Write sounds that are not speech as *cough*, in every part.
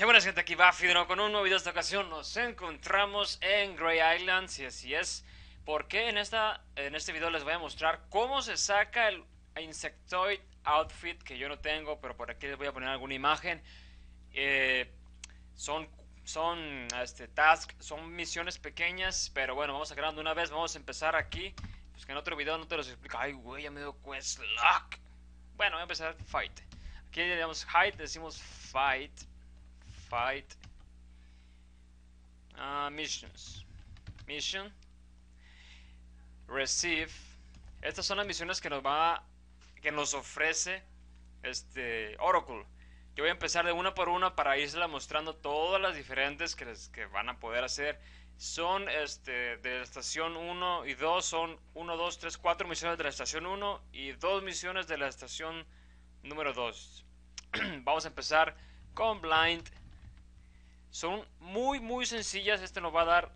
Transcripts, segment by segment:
¡Hola gente, aquí va de con un nuevo video. Esta ocasión nos encontramos en Grey Island, si así es. Porque en, esta, en este video les voy a mostrar cómo se saca el Insectoid Outfit, que yo no tengo, pero por aquí les voy a poner alguna imagen. Eh, son son este, tasks, son misiones pequeñas, pero bueno, vamos a de una vez. Vamos a empezar aquí. Pues que en otro video no te los explico. Ay, güey, ya me dio quest lock. Bueno, voy a empezar fight. Aquí le damos hide, decimos fight fight uh, missions mission receive estas son las misiones que nos va que nos ofrece este Oracle yo voy a empezar de una por una para irla mostrando todas las diferentes que, que van a poder hacer son este, de la estación 1 y 2 son 1, 2, 3, 4 misiones de la estación 1 y 2 misiones de la estación número 2. *clears throat* Vamos a empezar con Blind son muy, muy sencillas. Este nos va a dar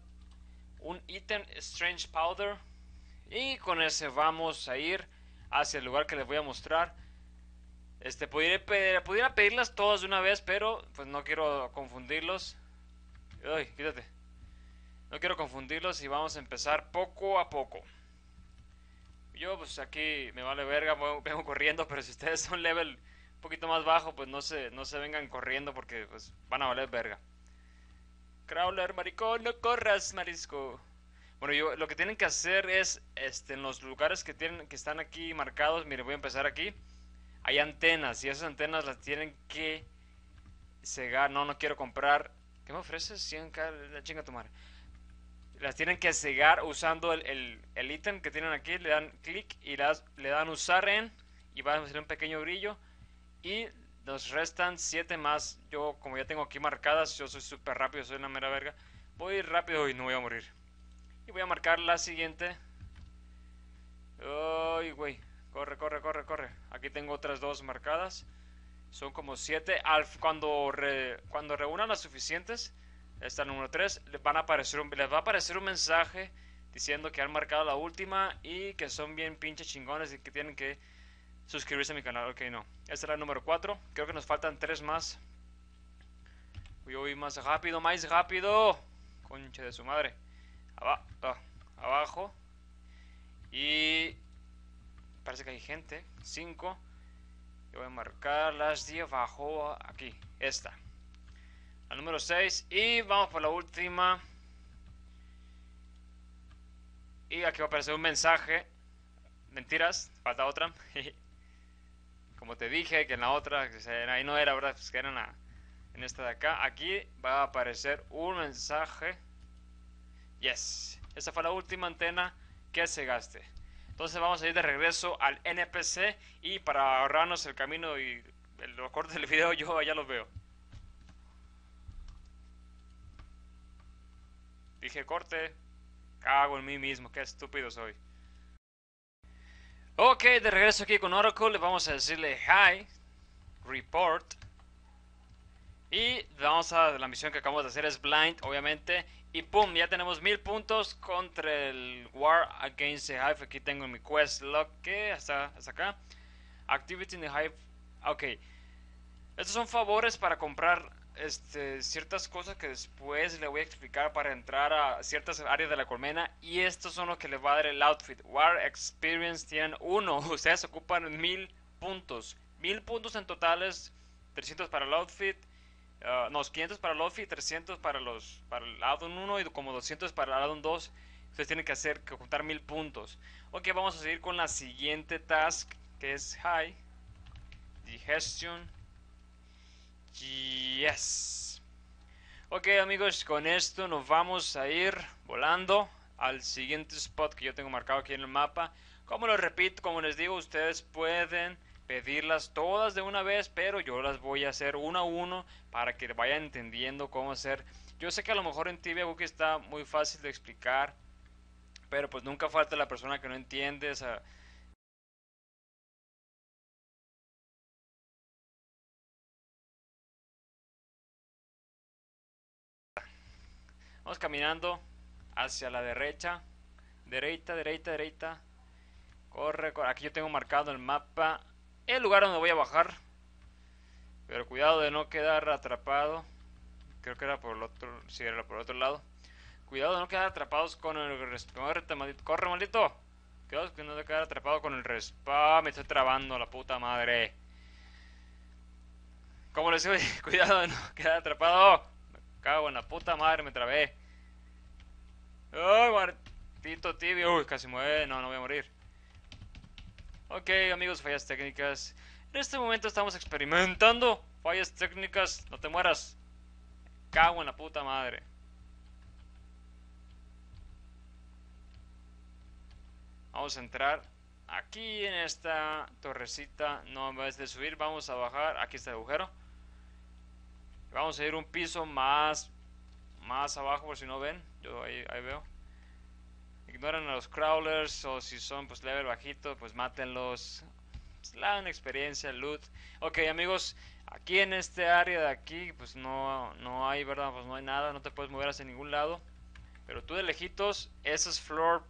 un ítem Strange Powder. Y con ese vamos a ir hacia el lugar que les voy a mostrar. Este, pudiera, pudiera pedirlas todas de una vez, pero pues no quiero confundirlos. Uy quítate. No quiero confundirlos y vamos a empezar poco a poco. Yo pues aquí me vale verga, vengo corriendo, pero si ustedes son level un poquito más bajo, pues no se, no se vengan corriendo porque pues van a valer verga crawler, maricón, no corras, marisco. Bueno, lo que tienen que hacer es, este, en los lugares que, tienen, que están aquí marcados, mire voy a empezar aquí. Hay antenas y esas antenas las tienen que cegar. No, no quiero comprar. ¿Qué me ofreces? 100k, la chinga tomar Las tienen que cegar usando el ítem el, que tienen aquí. Le dan clic y las, le dan usar en. Y va a hacer un pequeño brillo. Y nos restan 7 más. Yo, como ya tengo aquí marcadas, yo soy súper rápido, soy una mera verga. Voy rápido y no voy a morir. Y voy a marcar la siguiente. Ay, güey. Corre, corre, corre, corre. Aquí tengo otras dos marcadas. Son como 7. Cuando, cuando reúnan las suficientes, esta número 3, les, van a aparecer un, les va a aparecer un mensaje diciendo que han marcado la última y que son bien pinche chingones y que tienen que suscribirse a mi canal. Ok, no. Esta era el número 4. Creo que nos faltan 3 más. Voy, a ir más rápido, más rápido. Concha de su madre. Ah, abajo. Y... Parece que hay gente. 5. Yo voy a marcar las 10 abajo aquí. Esta. La número 6. Y vamos por la última. Y aquí va a aparecer un mensaje. Mentiras. Falta otra. *laughs* como te dije, que en la otra, que ahí no era, ¿verdad? Pues que era en, en esta de acá. Aquí va a aparecer un mensaje. Yes. Esa fue la última antena que se gaste. Entonces vamos a ir de regreso al NPC y para ahorrarnos el camino y los cortes del video yo ya los veo. Dije corte. Cago en mí mismo, qué estúpido soy. Ok, de regreso aquí con Oracle, le vamos a decirle hi, report. Y vamos a la misión que acabamos de hacer es blind, obviamente. Y pum, ya tenemos mil puntos contra el War Against the Hive. Aquí tengo mi quest Lo que hasta, hasta acá. Activity in the Hive. Ok. Estos son favores para comprar este, ciertas cosas que después le voy a explicar para entrar a ciertas áreas de la colmena y estos son los que les va a dar el outfit. War Experience tienen uno, *laughs* ustedes ocupan mil puntos. Mil puntos en totales 300 para el outfit, 500 ah, para el outfit, 300 para, los, para el addon 1 y como 200 para el addon 2. Ustedes tienen que hacer, que juntar mil puntos. Ok, vamos a seguir con la siguiente task que es High Digestion. Yes. Ok amigos, con esto nos vamos a ir volando al siguiente spot que yo tengo marcado aquí en el mapa. Como lo repito, como les digo, ustedes pueden pedirlas todas de una vez, pero yo las voy a hacer uno a uno para que vayan entendiendo cómo hacer. Yo sé que a lo mejor en Tibia que está muy fácil de explicar, pero pues nunca falta la persona que no entiende esa Vamos caminando hacia la derecha. Derecha, derecha, derecha. Corre, corre. Aquí yo tengo marcado el mapa el lugar donde voy a bajar. Pero cuidado de no quedar atrapado. Creo que era por el otro. Sí, era por el otro lado. Cuidado de no quedar atrapados con el Corre, maldito. Corre, maldito. Cuidado de no quedar atrapado con el respawn. Me estoy trabando la puta madre. Como les digo, *laughs* cuidado de no quedar atrapado. Cago en la puta madre, me trabé. Ay Martito tibio! Uy, casi muero, No, no voy a morir. Ok, amigos, fallas técnicas. En este momento estamos experimentando fallas técnicas. No te mueras. Cago en la puta madre. Vamos a entrar aquí en esta torrecita. No, en vez de subir, vamos a bajar. Aquí está el agujero vamos a ir un piso más, más abajo por si no ven. Yo ahí, veo. Ignoran a los crawlers o si son pues level bajito, pues mátenlos. La experiencia, loot. Ok amigos, aquí en este área de aquí pues no, no hay, ¿verdad? Pues no hay nada, no te puedes mover hacia ningún lado. Pero tú de lejitos, esos floor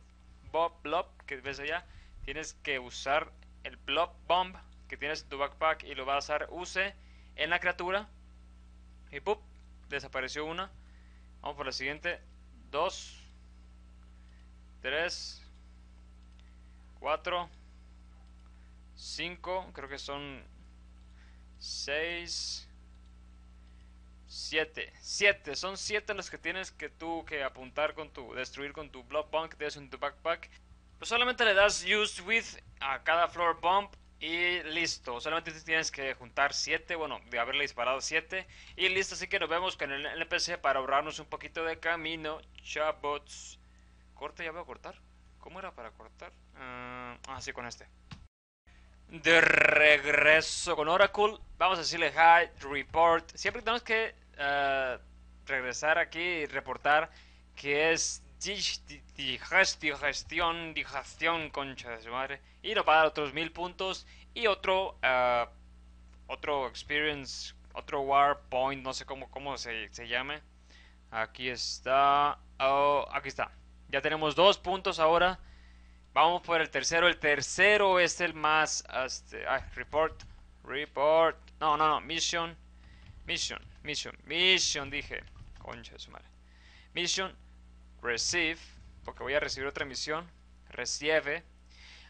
bob blob que ves allá, tienes que usar el blob bomb que tienes en tu backpack y lo vas a usar use en la criatura y Desapareció una. Vamos por la siguiente. 2, 3, 4, 5, creo que son 6, 7, 7, son 7 los que tienes que tú que apuntar con tu, destruir con tu block bunk, en tu backpack. Pues solamente le das use with a cada floor bomb y listo, solamente tienes que juntar 7, bueno, de haberle disparado 7. Y listo, así que nos vemos con el NPC para ahorrarnos un poquito de camino. Chabots. Corte, ya voy a cortar. ¿Cómo era para cortar? ah, con este. De regreso con Oracle. Vamos a decirle hi, report. Siempre tenemos que eh, regresar aquí y reportar que es digestión, digestión, su madre. Y lo va otros mil puntos y otro, eh, otro experience, otro war point, no sé cómo, cómo se, llame. Aquí está. Oh, aquí está. Ya tenemos dos puntos ahora. Vamos por el tercero. El tercero es el más... Este, ah, report. Report. No, no, no. Mission. Mission. Mission. Mission, dije. Concha de su madre. Mission receive, porque voy a recibir otra misión, Recibe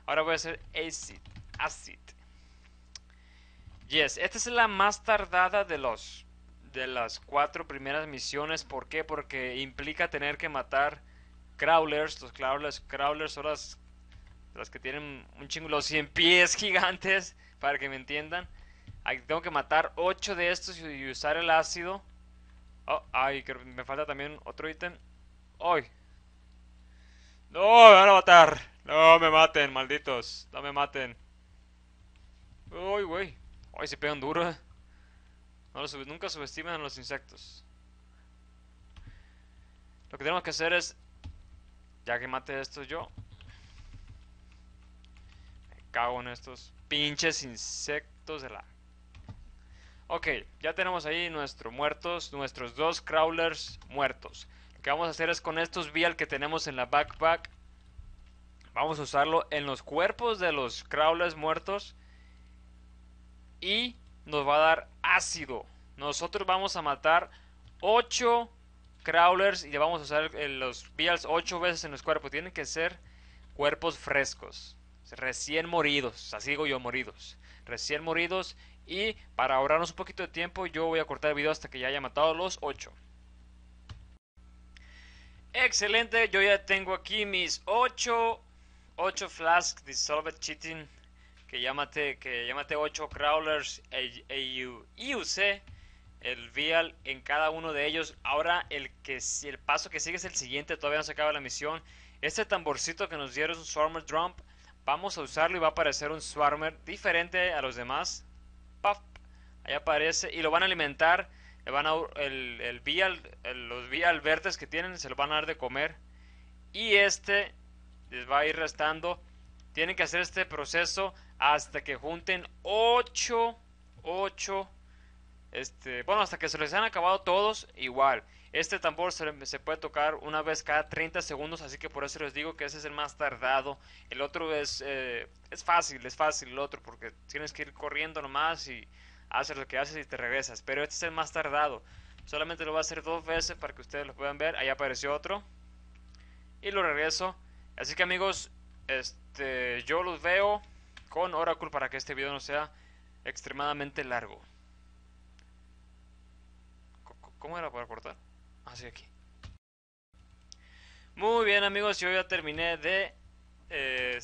Ahora voy a hacer acid, acid. Yes, esta es la más tardada de los de las cuatro primeras misiones. ¿Por qué? Porque implica tener que matar crawlers, los crawlers, crawlers son las, las que tienen un chingo, los 100 pies *laughs* gigantes, para que me entiendan. tengo que matar 8 de estos y usar el ácido. Oh, ay, me falta también otro ítem. No, me van a matar. No me maten, malditos. No me maten. Uy, güey. Ay, se pegan duro. Eh. nunca subestimen a los insectos. Lo que tenemos que hacer es... Ya que mate esto yo. Me cago en estos pinches insectos de la... Ok, ya tenemos ahí nuestros muertos, nuestros dos crawlers muertos que vamos a hacer es con estos vial que tenemos en la backpack. Vamos a usarlo en los cuerpos de los crawlers muertos. Y nos va a dar ácido. Nosotros vamos a matar 8 crawlers y le vamos a usar los vials 8 veces en los cuerpos. Tienen que ser cuerpos frescos. Recién moridos. Así digo yo, moridos. Recién moridos. Y para ahorrarnos un poquito de tiempo, yo voy a cortar el video hasta que ya haya matado los 8. Excelente, yo ya tengo aquí mis 8, flasks Flask Dissolved Cheating, que llámate, que 8 Crawlers y usé el Vial en cada uno de ellos. Ahora el, que, el paso que sigue es el siguiente, todavía no se acaba la misión. Este tamborcito que nos dieron es un Swarmer Drum, vamos a usarlo y va a aparecer un Swarmer diferente a los demás. ahí aparece y lo van a alimentar le van a, el, el vial, los vial verdes que tienen se los van a dar de comer. Y este les va a ir restando. Tienen que hacer este proceso hasta que junten 8, 8, este, bueno, hasta que se les han acabado todos igual. Este tambor se, se, puede tocar una vez cada 30 segundos, así que por eso les digo que ese es el más tardado. El otro es, eh, es fácil, es fácil el otro, porque tienes que ir corriendo nomás y haces lo que haces y te regresas. Pero este es el más tardado. Solamente lo voy a hacer dos veces para que ustedes lo puedan ver. Ahí apareció otro. Y lo regreso. Así que amigos, este, yo los veo con Oracle para que este video no sea extremadamente largo. ¿Cómo era para cortar? Así ah, aquí. Muy bien amigos, yo ya terminé de eh,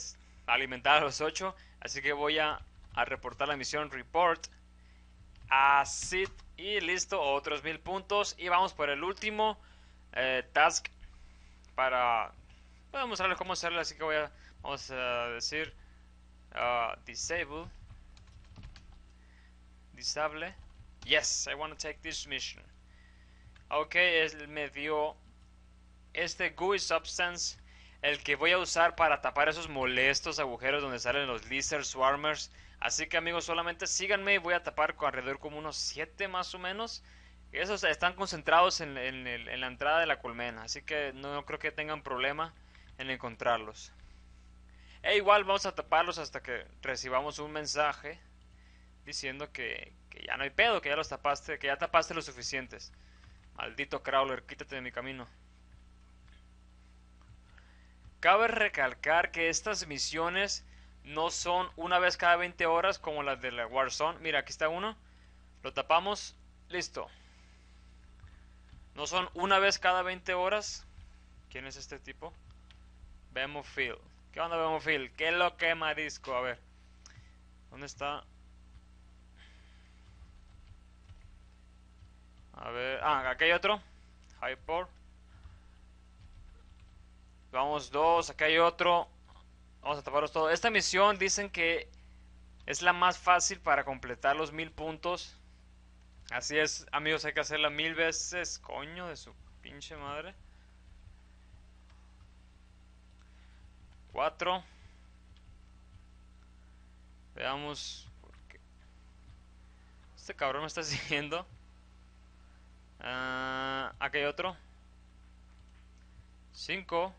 alimentar a los 8. Así que voy a, a reportar la misión report Así. Y listo, otros mil puntos. Y vamos por el último eh, task para... mostrarles cómo hacerlo, así que voy a... Vamos a decir... Uh, disable. Disable. Yes, I want to take this mission. Ok, él me dio este GUI substance, el que voy a usar para tapar esos molestos agujeros donde salen los lizard swarmers. Así que amigos, solamente síganme y voy a tapar con alrededor como unos 7 más o menos. Esos están concentrados en, la entrada de la colmena, así que no, creo que tengan problema en encontrarlos. E igual vamos a taparlos hasta que recibamos un mensaje diciendo que, que, ya no hay pedo, que ya los tapaste, que ya tapaste los suficientes. Maldito Crawler, quítate de mi camino. Cabe recalcar que estas misiones no son una vez cada 20 horas como las de la Warzone. Mira, aquí está uno. Lo tapamos. Listo. No son una vez cada 20 horas. ¿Quién es este tipo? Bemofield. ¿Qué onda Bemofield? ¿Qué lo que marisco? A ver. ¿Dónde está? A ver. Ah, aquí hay otro. Hyper. Vamos dos. Aquí hay otro. Vamos a taparos todo. Esta misión dicen que es la más fácil para completar los mil puntos. Así es, amigos, hay que hacerla mil veces. Coño de su pinche madre. Cuatro. Veamos. Este cabrón me está *laughs* siguiendo. Ah, aquí hay otro. Cinco.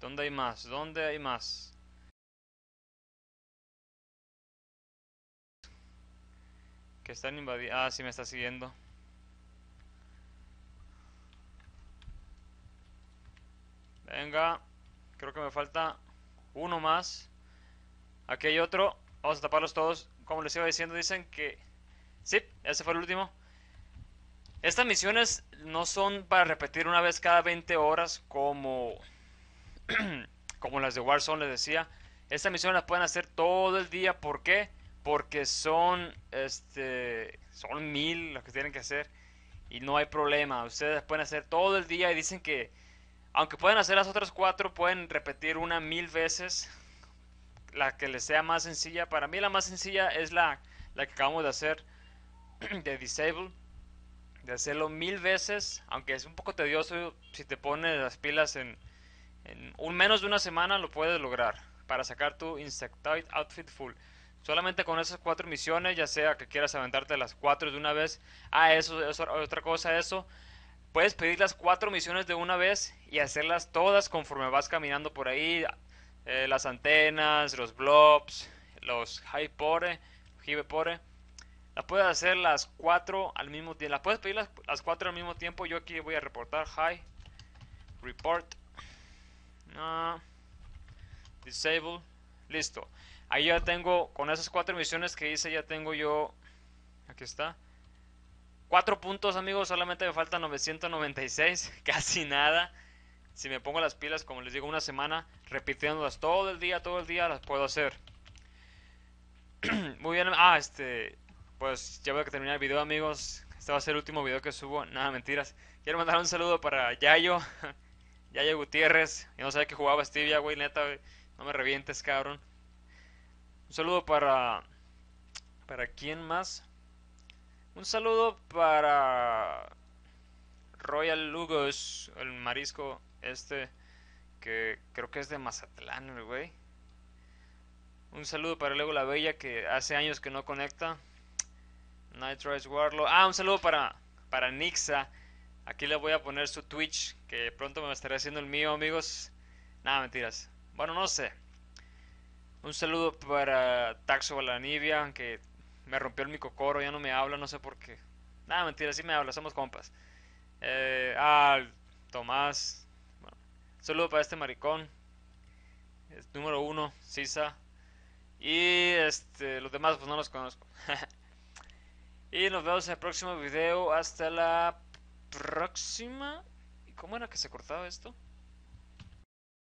¿Dónde hay más? ¿Dónde hay más? Que están invadiendo. Ah, sí, me está siguiendo. Venga. Creo que me falta uno más. Aquí hay otro. Vamos a taparlos todos. Como les iba diciendo, dicen que... Sí, ese fue el último. Estas misiones no son para repetir una vez cada 20 horas como... *clears throat* como las de Warzone les decía. Estas misiones las pueden hacer todo el día. ¿Por qué? Porque porque son, este, son mil los que tienen que hacer y no hay problema. Ustedes pueden hacer todo el día y dicen que, aunque pueden hacer las otras cuatro, pueden repetir una mil veces, la que les sea más sencilla. Para mí la más sencilla es la, que acabamos de hacer *clears throat* de Disable, de hacerlo mil veces, aunque es un poco tedioso, si te pones las pilas en, en un menos de una semana lo puedes lograr para sacar tu Insectoid Outfit Full. Solamente con esas cuatro misiones, ya sea que quieras aventarte las cuatro de una vez, ah, eso es otra cosa, eso. Puedes pedir las cuatro misiones de una vez y hacerlas todas conforme vas caminando por ahí. Eh, las antenas, los blobs, los high pore, pore. Las puedes hacer las cuatro al mismo tiempo. Las puedes pedir las, las cuatro al mismo tiempo. Yo aquí voy a reportar high. Report. No. Disable. Listo. Ahí ya tengo, con esas cuatro misiones que hice, ya tengo yo... Aquí está. Cuatro puntos, amigos. Solamente me faltan 996. *laughs* Casi nada. Si me pongo las pilas, como les digo, una semana, repitiéndolas todo el día, todo el día, las puedo hacer. *clears throat* Muy bien. Ah, este... Pues ya voy a terminar el video, amigos. Este va a ser el último video que subo. Nada, mentiras. Quiero mandar un saludo para Yayo. *laughs* Yayo Gutiérrez. Yo no sabía que jugaba Stevia, güey. Neta, güey. No me revientes, cabrón. Un saludo para... ¿Para quién más? Un saludo para... Royal Lugos, el marisco este, que creo que es de Mazatlán, El güey. Un saludo para Lego la Bella, que hace años que no conecta. Night Rise Warlock. Ah, un saludo para, para Nixa. Aquí le voy a poner su Twitch, que pronto me estaré haciendo el mío, amigos. Nada, mentiras. Bueno, no sé. Un saludo para Taxo Balanivia, que me rompió el micocoro, ya no me habla, no sé por qué. Nada, mentira, sí me habla, somos compas. ah, Tomás. saludo para este maricón. número uno, Sisa. Y este, los demás pues no los conozco. *laughs* y nos vemos en el próximo video. Hasta la próxima. ¿Y cómo era que se cortaba esto?